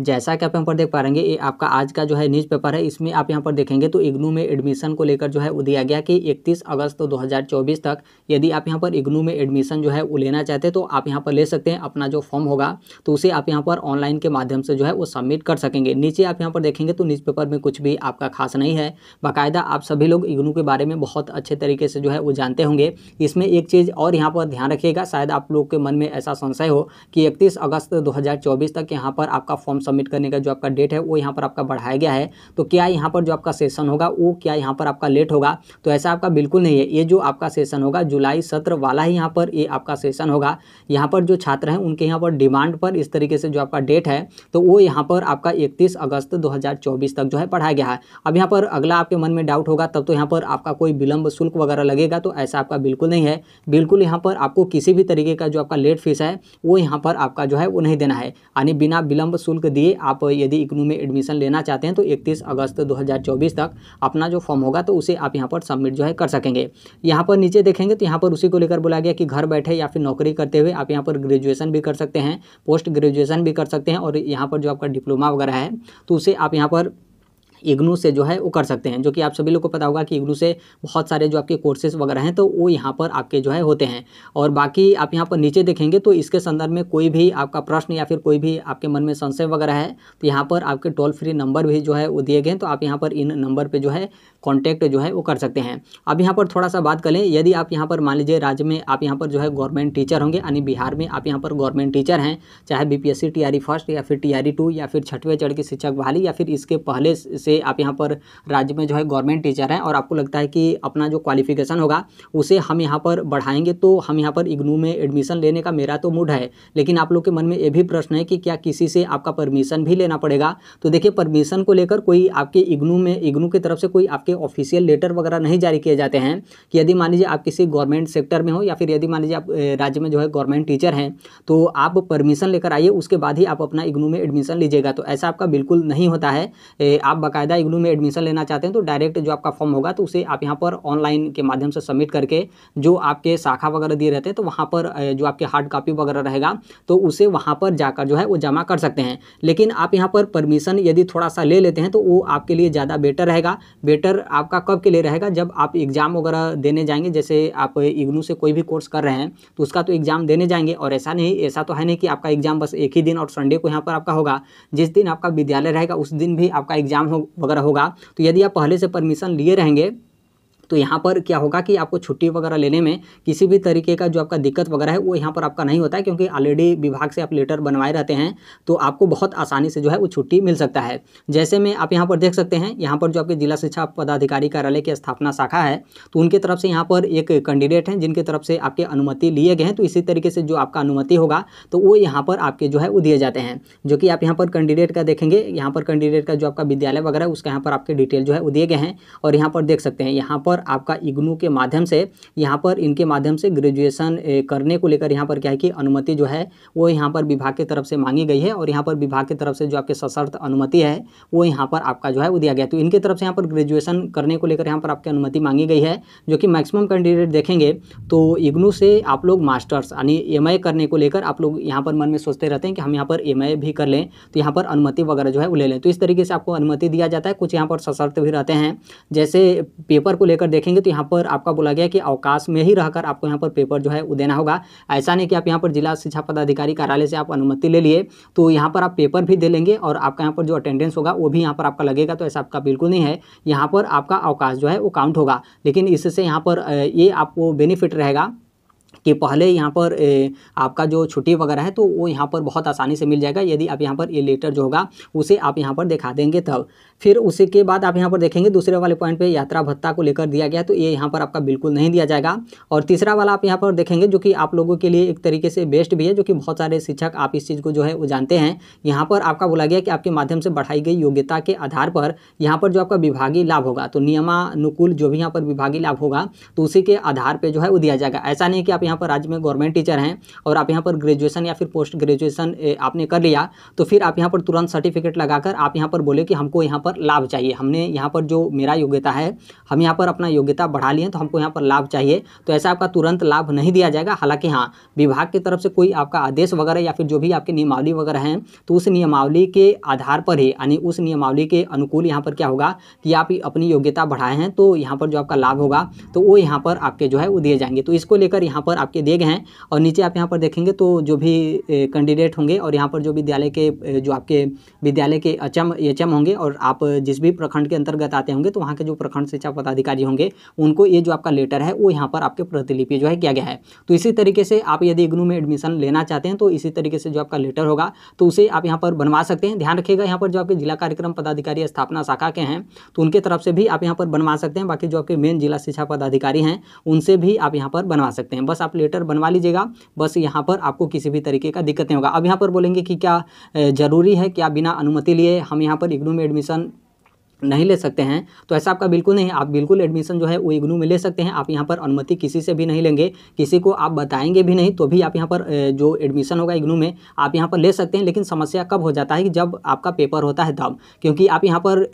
जैसा कि आप यहाँ पर देख पा रहे ये आपका आज का जो है न्यूज़ पेपर है इसमें आप यहाँ पर देखेंगे तो इग्नू में एडमिशन को लेकर जो है वो दिया गया कि 31 अगस्त 2024 तक यदि आप यहाँ पर इग्नू में एडमिशन जो है वो लेना चाहते हैं तो आप यहाँ पर ले सकते हैं अपना जो फॉर्म होगा तो उसे आप यहाँ पर ऑनलाइन के माध्यम से जो है वो सबमिट कर सकेंगे नीचे आप यहाँ पर देखेंगे तो पेपर में कुछ भी आपका खास नहीं है बाकायदा आप सभी लोग इग्नू के बारे में बहुत अच्छे तरीके से जो है वो जानते होंगे इसमें एक चीज़ और यहाँ पर ध्यान रखिएगा शायद आप लोग के मन में ऐसा संशय हो कि इकतीस अगस्त दो तक यहाँ पर आपका फॉर्म सबमिट करने का जो आपका डेट है वो यहाँ पर आपका बढ़ाया गया है तो क्या यहाँ पर जो आपका सेशन होगा वो क्या यहाँ पर आपका लेट होगा तो ऐसा आपका बिल्कुल नहीं है ये जो आपका सेशन होगा जुलाई सत्र वाला ही यहाँ पर ये आपका सेशन होगा यहाँ पर जो छात्र हैं उनके यहाँ पर डिमांड पर इस तरीके से जो आपका डेट है तो वो यहाँ पर आपका इकतीस अगस्त दो तक जो है पढ़ाया गया है अब यहाँ पर अगला आपके मन में डाउट होगा तब तो यहाँ पर आपका कोई विलंब शुल्क वगैरह लगेगा तो ऐसा आपका बिल्कुल नहीं है बिल्कुल यहाँ पर आपको किसी भी तरीके का जो आपका लेट फीस है वो यहाँ पर आपका जो है वो नहीं देना है यानी बिना विलंब शुल्क दिए आप यदि इग्नू में एडमिशन लेना चाहते हैं तो 31 अगस्त 2024 तक अपना जो फॉर्म होगा तो उसे आप यहाँ पर सबमिट जो है कर सकेंगे यहाँ पर नीचे देखेंगे तो यहाँ पर उसी को लेकर बोला गया कि घर बैठे या फिर नौकरी करते हुए आप यहाँ पर ग्रेजुएशन भी कर सकते हैं पोस्ट ग्रेजुएशन भी कर सकते हैं और यहाँ पर जो आपका डिप्लोमा वगैरह है तो उसे आप यहाँ पर इग्नू से जो है वो कर सकते हैं जो कि आप सभी लोग को पता होगा कि इग्नू से बहुत सारे जो आपके कोर्सेज वगैरह हैं तो वो यहाँ पर आपके जो है होते हैं और बाकी आप यहाँ पर नीचे देखेंगे तो इसके संदर्भ में कोई भी आपका प्रश्न या फिर कोई भी आपके मन में संशय वगैरह है तो यहाँ पर आपके टोल फ्री नंबर भी जो है वो दिए गए तो आप यहाँ पर इन नंबर पर जो है कॉन्टैक्ट जो है वो कर सकते हैं अब यहाँ पर थोड़ा सा बात करें यदि आप यहाँ पर मान लीजिए राज्य में आप यहाँ पर जो है गवर्नमेंट टीचर होंगे यानी बिहार में आप यहाँ पर गवर्नमेंट टीचर हैं चाहे बी पी फर्स्ट या फिर टी टू e या फिर छठवें चढ़ की शिक्षक बहाली या फिर इसके पहले से आप यहाँ पर राज्य में जो है गवर्नमेंट टीचर हैं और आपको लगता है कि अपना जो क्वालिफिकेशन होगा उसे हम यहाँ पर बढ़ाएंगे तो हम यहाँ पर इग्नू में एडमिशन लेने का मेरा तो मूड है लेकिन आप लोग के मन में ये भी प्रश्न है कि क्या किसी से आपका परमिशन भी लेना पड़ेगा तो देखिए परमिशन को लेकर कोई आपके इग्नू में इग्नू की तरफ से कोई आपके ऑफिशियल लेटर वगैरह नहीं जारी किए जाते हैं कि यदि मान लीजिए आप किसी गवर्नमेंट सेक्टर में हो या फिर यदि मान लीजिए आप राज्य में जो है गवर्नमेंट टीचर हैं तो आप परमिशन लेकर आइए उसके बाद ही आप अपना इग्नू में एडमिशन लीजिएगा तो ऐसा आपका बिल्कुल नहीं होता है आप बाकायदा इग्नू में एडमिशन लेना चाहते हैं तो डायरेक्ट जो आपका फॉर्म होगा तो उसे आप यहाँ पर ऑनलाइन के माध्यम से सबमिट करके जो आपके शाखा वगैरह दिए रहते हैं तो वहाँ पर जो आपके हार्ड कॉपी वगैरह रहेगा तो उसे वहाँ पर जाकर जो है वो जमा कर सकते हैं लेकिन आप यहाँ पर परमिशन यदि थोड़ा सा ले लेते हैं तो वो आपके लिए ज़्यादा बेटर रहेगा बेटर आपका कब के लिए रहेगा जब आप एग्ज़ाम वगैरह देने जाएंगे जैसे आप इग्नू से कोई भी कोर्स कर रहे हैं तो उसका तो एग्ज़ाम देने जाएंगे और ऐसा नहीं ऐसा तो है नहीं कि आपका एग्ज़ाम बस एक ही दिन और संडे को यहाँ पर आपका होगा जिस दिन आपका विद्यालय रहेगा उस दिन भी आपका एग्ज़ाम होगा वगैरह होगा तो यदि आप पहले से परमिशन लिए रहेंगे तो यहाँ पर क्या होगा कि आपको छुट्टी वगैरह लेने में किसी भी तरीके का जो आपका दिक्कत वगैरह है वो यहाँ पर आपका नहीं होता है क्योंकि ऑलरेडी विभाग से आप लेटर बनवाए रहते हैं तो आपको बहुत आसानी से जो है वो छुट्टी मिल सकता है जैसे में आप यहाँ पर देख सकते हैं यहाँ पर जो आपके जिला शिक्षा पदाधिकारी कार्यालय की स्थापना शाखा है तो उनके तरफ से यहाँ पर एक कैंडिडेट हैं जिनके तरफ से आपके अनुमति लिए गए हैं तो इसी तरीके से जो आपका अनुमति होगा तो वो यहाँ पर आपके जो है वो दिए जाते हैं जो कि आप यहाँ पर कैंडिडेट का देखेंगे यहाँ पर कैंडिडेट का जो आपका विद्यालय वगैरह उसका यहाँ पर आपके डिटेल जो है वो दिए गए हैं और यहाँ पर देख सकते हैं यहाँ पर आपका इग्नू के माध्यम से यहाँ पर इनके माध्यम से ग्रेजुएशन करने को लेकर यहाँ पर क्या है कि अनुमति जो है वो यहाँ पर विभाग की तरफ से मांगी गई है और यहाँ पर विभाग की तरफ से जो आपके सशर्त अनुमति है वो यहाँ पर आपका जो है वो दिया गया तो इनके तरफ से यहाँ पर ग्रेजुएशन करने को लेकर यहाँ पर आपकी अनुमति मांगी गई है जो कि मैक्सिमम कैंडिडेट देखेंगे तो इग्नू से आप लोग मास्टर्स यानी एम करने को लेकर आप लोग यहाँ पर मन में सोचते रहते हैं कि हम यहाँ पर एम भी कर लें तो यहाँ पर अनुमति वगैरह जो है वो ले लें तो इस तरीके से आपको अनुमति दिया जाता है कुछ यहाँ पर सशर्त भी रहते हैं जैसे पेपर को लेकर कर देखेंगे तो यहाँ पर आपका बोला गया कि अवकाश में ही रहकर आपको यहाँ पर पेपर जो है वो देना होगा ऐसा नहीं कि आप यहाँ पर जिला शिक्षा पदाधिकारी कार्यालय से आप अनुमति ले लिए तो यहाँ पर आप पेपर भी दे लेंगे और आपका यहाँ पर जो अटेंडेंस होगा वो भी यहाँ पर आपका लगेगा तो ऐसा आपका बिल्कुल नहीं है यहाँ पर आपका अवकाश जो है वो काउंट होगा लेकिन इससे यहाँ पर ये आपको बेनिफिट रहेगा कि पहले यहाँ पर ए, आपका जो छुट्टी वगैरह है तो वो यहाँ पर बहुत आसानी से मिल जाएगा यदि आप यहाँ पर ये लेटर जो होगा उसे आप यहाँ पर दिखा देंगे तब फिर उसी के बाद आप यहाँ पर देखेंगे दूसरे वाले पॉइंट पे यात्रा भत्ता को लेकर दिया गया तो ये यहाँ पर आपका बिल्कुल नहीं दिया जाएगा और तीसरा वाला आप यहाँ पर देखेंगे जो कि आप लोगों के लिए एक तरीके से बेस्ट भी है जो कि बहुत सारे शिक्षक आप इस चीज़ को जो है वो जानते हैं यहाँ पर आपका बोला गया कि आपके माध्यम से बढ़ाई गई योग्यता के आधार पर यहाँ पर जो आपका विभागीय लाभ होगा तो नियमानुकूल जो भी यहाँ पर विभागीय लाभ होगा तो उसी के आधार पर जो है वो दिया जाएगा ऐसा नहीं कि आप यहाँ पर राज्य में गवर्नमेंट टीचर हैं और आप यहाँ पर ग्रेजुएशन या फिर पोस्ट ग्रेजुएशन आपने कर लिया तो फिर आप यहाँ पर तुरंत सर्टिफिकेट लगाकर आप यहाँ पर बोले कि हमको यहाँ पर लाभ चाहिए हमने यहाँ पर जो मेरा योग्यता है हम यहाँ पर अपना योग्यता बढ़ा लिए तो हमको यहाँ पर लाभ चाहिए तो ऐसा आपका तुरंत लाभ नहीं दिया जाएगा हालांकि हाँ विभाग की तरफ से कोई आपका आदेश वगैरह या फिर जो भी आपके नियमावली वगैरह हैं तो उस नियमावली के आधार पर ही यानी उस नियमावली के अनुकूल यहाँ पर क्या होगा कि आप अपनी योग्यता बढ़ाए हैं तो यहाँ पर जो आपका लाभ होगा तो वो यहाँ पर आपके जो है वो दिए जाएंगे तो इसको लेकर यहाँ पर नंबर आपके दिए गए हैं और नीचे आप यहाँ पर देखेंगे तो जो भी कैंडिडेट होंगे और यहाँ पर जो विद्यालय के जो आपके विद्यालय के एच एम होंगे और आप जिस भी प्रखंड के अंतर्गत आते होंगे तो वहाँ के जो प्रखंड शिक्षा पदाधिकारी होंगे उनको ये जो आपका लेटर है वो यहाँ पर आपके प्रतिलिपि जो है किया गया है तो इसी तरीके से आप यदि इग्नू में एडमिशन लेना चाहते हैं तो इसी तरीके से जो आपका लेटर होगा तो उसे आप यहाँ पर बनवा सकते हैं ध्यान रखिएगा यहाँ पर जो आपके जिला कार्यक्रम पदाधिकारी स्थापना शाखा के हैं तो उनके तरफ से भी आप यहाँ पर बनवा सकते हैं बाकी जो आपके मेन जिला शिक्षा पदाधिकारी हैं उनसे भी आप यहाँ पर बनवा सकते हैं बस आप लेटर बनवा लीजिएगा बस यहाँ पर आपको किसी भी तरीके का दिक्कत नहीं होगा अब यहाँ पर बोलेंगे कि क्या ज़रूरी है क्या बिना अनुमति लिए हम यहाँ पर इग्नू में एडमिशन नहीं ले सकते हैं तो ऐसा आपका बिल्कुल नहीं आप बिल्कुल एडमिशन जो है वो इग्नू में ले सकते हैं आप यहाँ पर अनुमति किसी से भी नहीं लेंगे किसी को आप बताएंगे भी नहीं तो भी आप यहाँ पर जो एडमिशन होगा इग्नू में आप यहाँ पर ले सकते हैं लेकिन समस्या कब हो जाता है कि जब आपका पेपर होता है तब क्योंकि आप यहाँ पर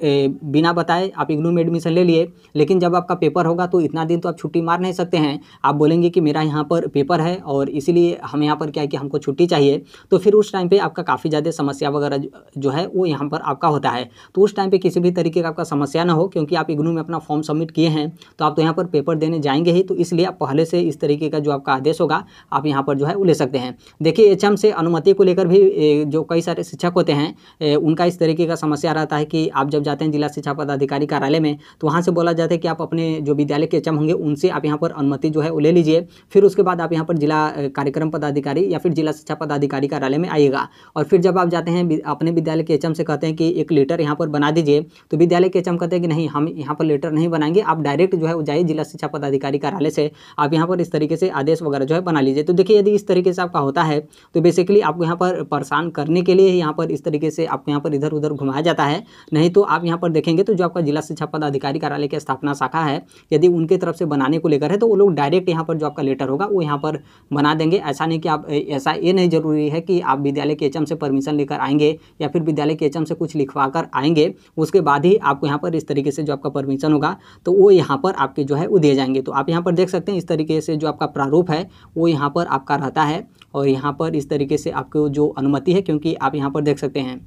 बिना बताए आप इग्नू में एडमिशन ले लिए लेकिन जब आपका पेपर होगा तो इतना दिन तो आप छुट्टी मार नहीं सकते हैं आप बोलेंगे कि मेरा यहाँ पर पेपर है और इसीलिए हम यहाँ पर क्या है कि हमको छुट्टी चाहिए तो फिर उस टाइम पर आपका काफ़ी ज़्यादा समस्या वगैरह जो है वो यहाँ पर आपका होता है तो उस टाइम पर किसी भी तरीके का आपका समस्या ना हो क्योंकि आप इग्नू में अपना फॉर्म सबमिट किए हैं तो आप तो यहाँ पर पेपर देने जाएंगे ही तो इसलिए आप पहले से इस तरीके का जो आपका आदेश होगा आप यहाँ पर जो है वो ले सकते हैं देखिए एच से अनुमति को लेकर भी जो कई सारे शिक्षक होते हैं उनका इस तरीके का समस्या रहता है कि आप जब जाते हैं जिला शिक्षा पदाधिकारी कार्यालय में तो वहाँ से बोला जाता है कि आप अपने जो विद्यालय के एच होंगे उनसे आप यहाँ पर अनुमति जो है वो ले लीजिए फिर उसके बाद आप यहाँ पर जिला कार्यक्रम पदाधिकारी या फिर जिला शिक्षा पदाधिकारी कार्यालय में आइएगा और फिर जब आप जाते हैं अपने विद्यालय के एच से कहते हैं कि एक लेटर यहाँ पर बना दीजिए तो विद्यालय के हम कहते हैं कि नहीं हम यहाँ पर लेटर नहीं बनाएंगे आप डायरेक्ट जो है वो जाइए जिला शिक्षा पदाधिकारी कार्यालय से आप यहाँ पर इस तरीके से आदेश वगैरह जो है बना लीजिए तो देखिए यदि इस तरीके से आपका होता है तो बेसिकली आपको यहाँ पर परेशान करने के लिए यहाँ पर इस तरीके से आपको यहाँ पर इधर उधर घुमाया जाता है नहीं तो आप यहाँ पर देखेंगे तो जो आपका जिला शिक्षा पदाधिकारी कार्यालय की स्थापना शाखा है यदि उनके तरफ से बनाने को लेकर है तो वो लोग डायरेक्ट यहाँ पर जो आपका लेटर होगा वो यहाँ पर बना देंगे ऐसा नहीं कि आप ऐसा ये नहीं जरूरी है कि आप विद्यालय के एच से परमिशन लेकर आएंगे या फिर विद्यालय के एच से कुछ लिखवा कर आएंगे उसके बाद ही ही आपको यहाँ पर इस तरीके से जो आपका परमिशन होगा तो वो यहाँ पर आपके जो है वो दिए जाएंगे तो आप यहाँ पर देख सकते हैं इस तरीके से जो आपका प्रारूप है वो यहाँ पर आपका रहता है और यहाँ पर इस तरीके से आपको जो अनुमति है क्योंकि आप यहाँ पर देख सकते हैं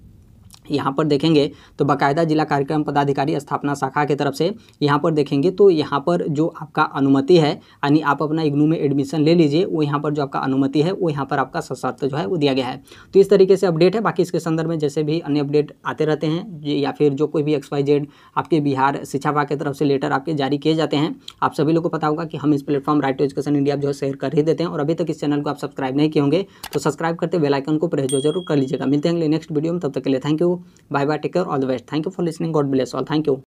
यहाँ पर देखेंगे तो बाकायदा जिला कार्यक्रम पदाधिकारी स्थापना शाखा की तरफ से यहाँ पर देखेंगे तो यहाँ पर जो आपका अनुमति है यानी आप अपना इग्नू में एडमिशन ले लीजिए वो यहाँ पर जो आपका अनुमति है वो यहाँ पर आपका सशर्त जो है वो दिया गया है तो इस तरीके से अपडेट है बाकी इसके संदर्भ में जैसे भी अन्य अपडेट आते रहते हैं या फिर जो कोई भी एक्स वाई जेड आपके बिहार शिक्षा विभाग की तरफ से लेटर आपके जारी किए जाते हैं आप सभी लोग को पता होगा कि हम इस platform right to education India जो है शेयर कर ही देते हैं और अभी तक इस चैनल को आप सब्सक्राइब नहीं किए होंगे तो सब्सक्राइब करते बेलाइकन को प्रेस जरूर कर लीजिएगा मिलते हैं नेक्स्ट वीडियो में तब तक के लिए thank you bye bye take care all the best thank you for listening God bless all thank you